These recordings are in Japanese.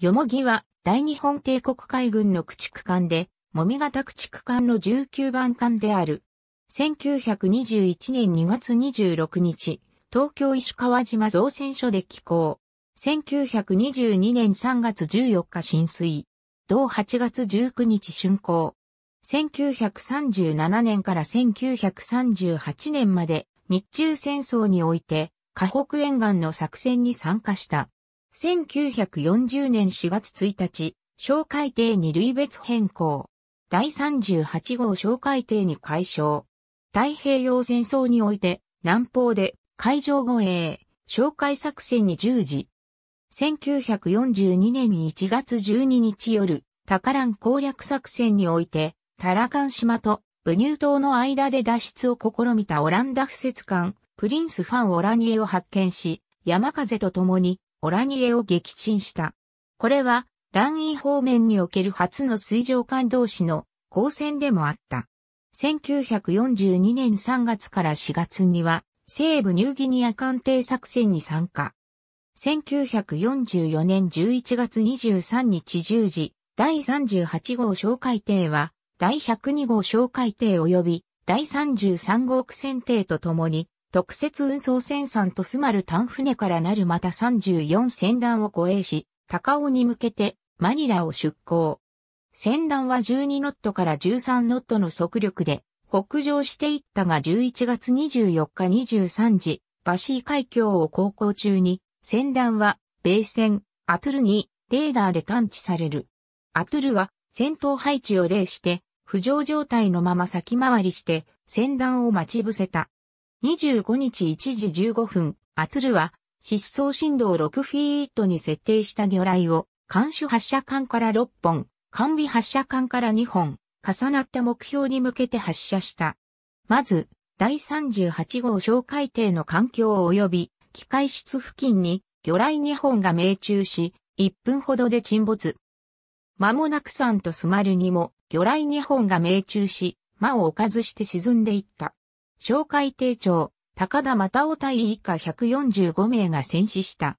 よもぎは大日本帝国海軍の駆逐艦で、もみ型駆逐艦の19番艦である。1921年2月26日、東京石川島造船所で寄港。1922年3月14日浸水。同8月19日竣工。1937年から1938年まで日中戦争において、河北沿岸の作戦に参加した。1940年4月1日、小海底に類別変更。第38号小海底に解消。太平洋戦争において、南方で海上護衛、小海作戦に従事。1942年1月12日夜、ラ蘭攻略作戦において、タラカン島とブニュー島の間で脱出を試みたオランダ不設艦、プリンス・ファン・オラニエを発見し、山風と共にオラニエを撃沈した。これは、ランイ方面における初の水上艦同士の交戦でもあった。1942年3月から4月には、西部ニューギニア艦艇作戦に参加。1944年11月23日10時、第38号小海艇は、第102号小海艇及び、第33号苦戦艇とともに、特設運送船さんとスマルタン船からなるまた34船団を護衛し、高尾に向けてマニラを出港。船団は12ノットから13ノットの速力で北上していったが11月24日23時、バシー海峡を航行中に、船団は米船アトゥルにレーダーで探知される。アトゥルは戦闘配置を例して、浮上状態のまま先回りして、船団を待ち伏せた。25日1時15分、アトゥルは、失踪振動6フィートに設定した魚雷を、監視発射管から6本、完備発射管から2本、重なった目標に向けて発射した。まず、第38号小海底の環境及び、機械室付近に、魚雷2本が命中し、1分ほどで沈没。間もなくさんとスマルにも、魚雷2本が命中し、間を置かずして沈んでいった。紹介艇長、高田又夫隊以下145名が戦死した。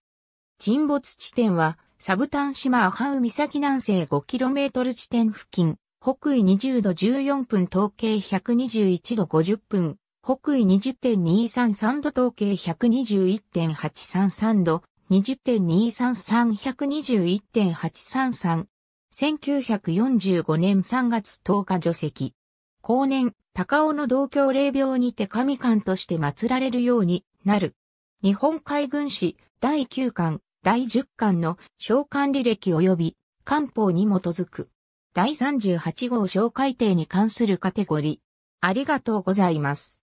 沈没地点は、サブタン島アハウ岬南西 5km 地点付近、北緯20度14分統計121度50分、北緯20.233度統計121.833度、20.233121.833。1945年3月10日除籍。後年、高尾の同郷霊廟にて神官として祀られるようになる。日本海軍史第9巻、第10巻の召喚履歴及び官報に基づく。第38号小改定に関するカテゴリー。ありがとうございます。